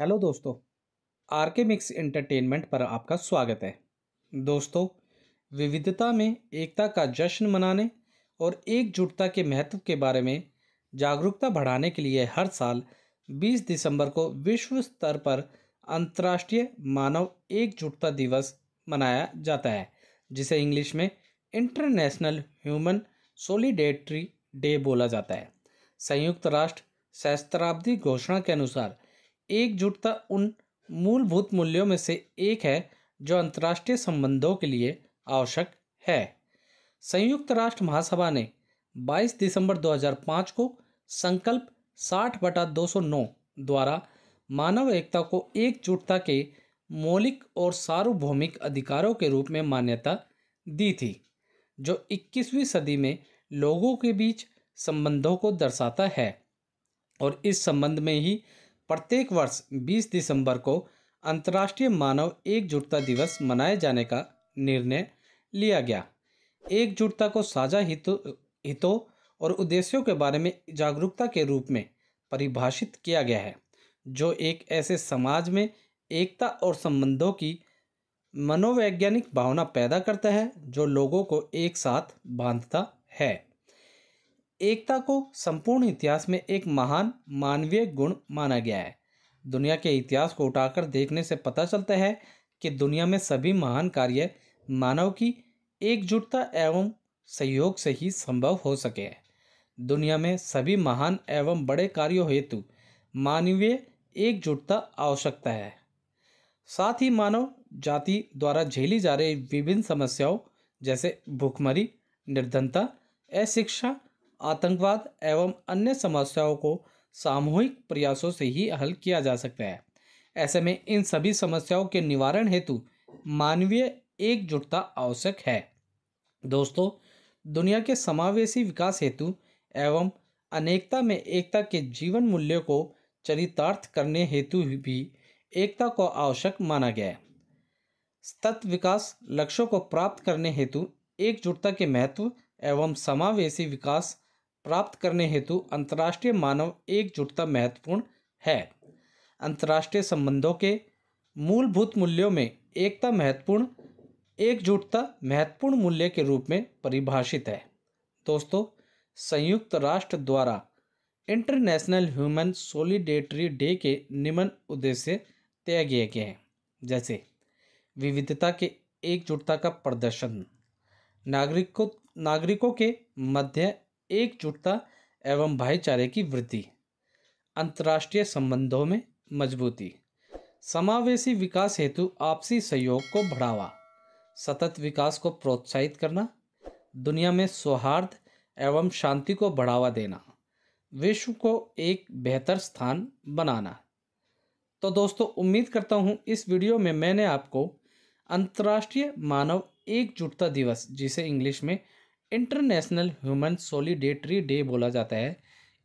hello दोस्तों are K mix entertainment पर आपका स्वागत है दोस्तों विविधता में एकता का जश्न मनाने और एकजुटता के महत्व के बारे में जागरूकता बढ़ाने के लिए हर साल 20 दिसंबर को विश्व स्तर पर अंतर्राष्ट्रीय मानव एकजुटता दिवस मनाया जाता है जिसे इंग्लिश में इंटरनेशनल ह्यूमन सोलिडेटरी डे बोला जाता है संयुक्त राष्ट्र सहस्त्राब्दी घोषणा के अनुसार एकजुटता उन मूलभूत मूल्यों में से एक है जो अंतर्राष्ट्रीय संबंधों के लिए आवश्यक है संयुक्त राष्ट्र महासभा ने 22 दिसंबर 2005 को संकल्प 60 बटा 209 द्वारा मानव एकता को एकजुटता के मौलिक और सार्वभौमिक अधिकारों के रूप में मान्यता दी थी जो 21वीं सदी में लोगों के बीच संबंधों को दर्शाता है और इस संबंध में ही प्रत्येक वर्ष 20 दिसंबर को अंतर्राष्ट्रीय मानव एकजुटता दिवस मनाए जाने का निर्णय लिया गया एकजुटता को साझा हितों हितों और उद्देश्यों के बारे में जागरूकता के रूप में परिभाषित किया गया है जो एक ऐसे समाज में एकता और संबंधों की मनोवैज्ञानिक भावना पैदा करता है जो लोगों को एक साथ बांधता है एकता को संपूर्ण इतिहास में एक महान मानवीय गुण माना गया है दुनिया के इतिहास को उठाकर देखने से पता चलता है कि दुनिया में सभी महान कार्य मानव की एकजुटता एवं सहयोग से ही संभव हो सके है दुनिया में सभी महान एवं बड़े कार्यों हेतु मानवीय एकजुटता आवश्यकता है साथ ही मानव जाति द्वारा झेली जा रही विभिन्न समस्याओं जैसे भूखमरी निर्धनता अशिक्षा आतंकवाद एवं अन्य समस्याओं को सामूहिक प्रयासों से ही हल किया जा सकता है ऐसे में इन सभी समस्याओं के निवारण हेतु मानवीय एकजुटता आवश्यक है दोस्तों दुनिया के समावेशी विकास हेतु एवं अनेकता में एकता के जीवन मूल्य को चरितार्थ करने हेतु भी एकता को आवश्यक माना गया है सतत विकास लक्ष्यों को प्राप्त करने हेतु एकजुटता के महत्व एवं समावेशी विकास प्राप्त करने हेतु अंतर्राष्ट्रीय मानव एकजुटता महत्वपूर्ण है अंतर्राष्ट्रीय संबंधों के मूलभूत मूल्यों में एकता महत्वपूर्ण एकजुटता महत्वपूर्ण मूल्य के रूप में परिभाषित है दोस्तों संयुक्त राष्ट्र द्वारा इंटरनेशनल ह्यूमन सोलिडेटरी डे के निम्न उद्देश्य तय किए गए हैं जैसे विविधता के एकजुटता का प्रदर्शन नागरिकों नागरिकों के मध्य एकजुटता एवं भाईचारे की वृद्धि अंतर्राष्ट्रीय संबंधों में मजबूती समावेशी विकास हेतु आपसी सहयोग को बढ़ावा सतत विकास को प्रोत्साहित करना दुनिया में सौहार्द एवं शांति को बढ़ावा देना विश्व को एक बेहतर स्थान बनाना तो दोस्तों उम्मीद करता हूँ इस वीडियो में मैंने आपको अंतर्राष्ट्रीय मानव एकजुटता दिवस जिसे इंग्लिश में इंटरनेशनल ह्यूमन सोलिडेटरी डे बोला जाता है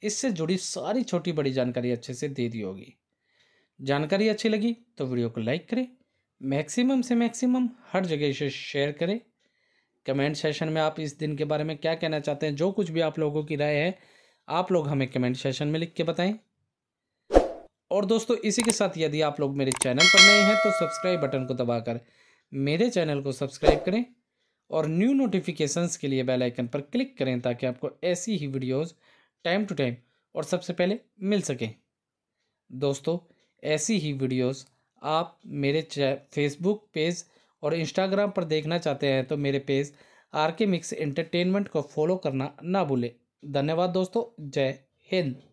इससे जुड़ी सारी छोटी बड़ी जानकारी अच्छे से दे दी होगी जानकारी अच्छी लगी तो वीडियो को लाइक करें मैक्सिमम से मैक्सिमम हर जगह इसे शेयर करें कमेंट सेशन में आप इस दिन के बारे में क्या कहना चाहते हैं जो कुछ भी आप लोगों की राय है आप लोग हमें कमेंट सेशन में लिख के बताएं और दोस्तों इसी के साथ यदि आप लोग मेरे चैनल पर नए हैं तो सब्सक्राइब बटन को दबाकर मेरे चैनल को सब्सक्राइब करें और न्यू नोटिफिकेशंस के लिए बेल आइकन पर क्लिक करें ताकि आपको ऐसी ही वीडियोस टाइम टू टाइम और सबसे पहले मिल सकें दोस्तों ऐसी ही वीडियोस आप मेरे फेसबुक पेज और इंस्टाग्राम पर देखना चाहते हैं तो मेरे page R K mix entertainment को फॉलो करना ना भूलें धन्यवाद दोस्तों जय हिंद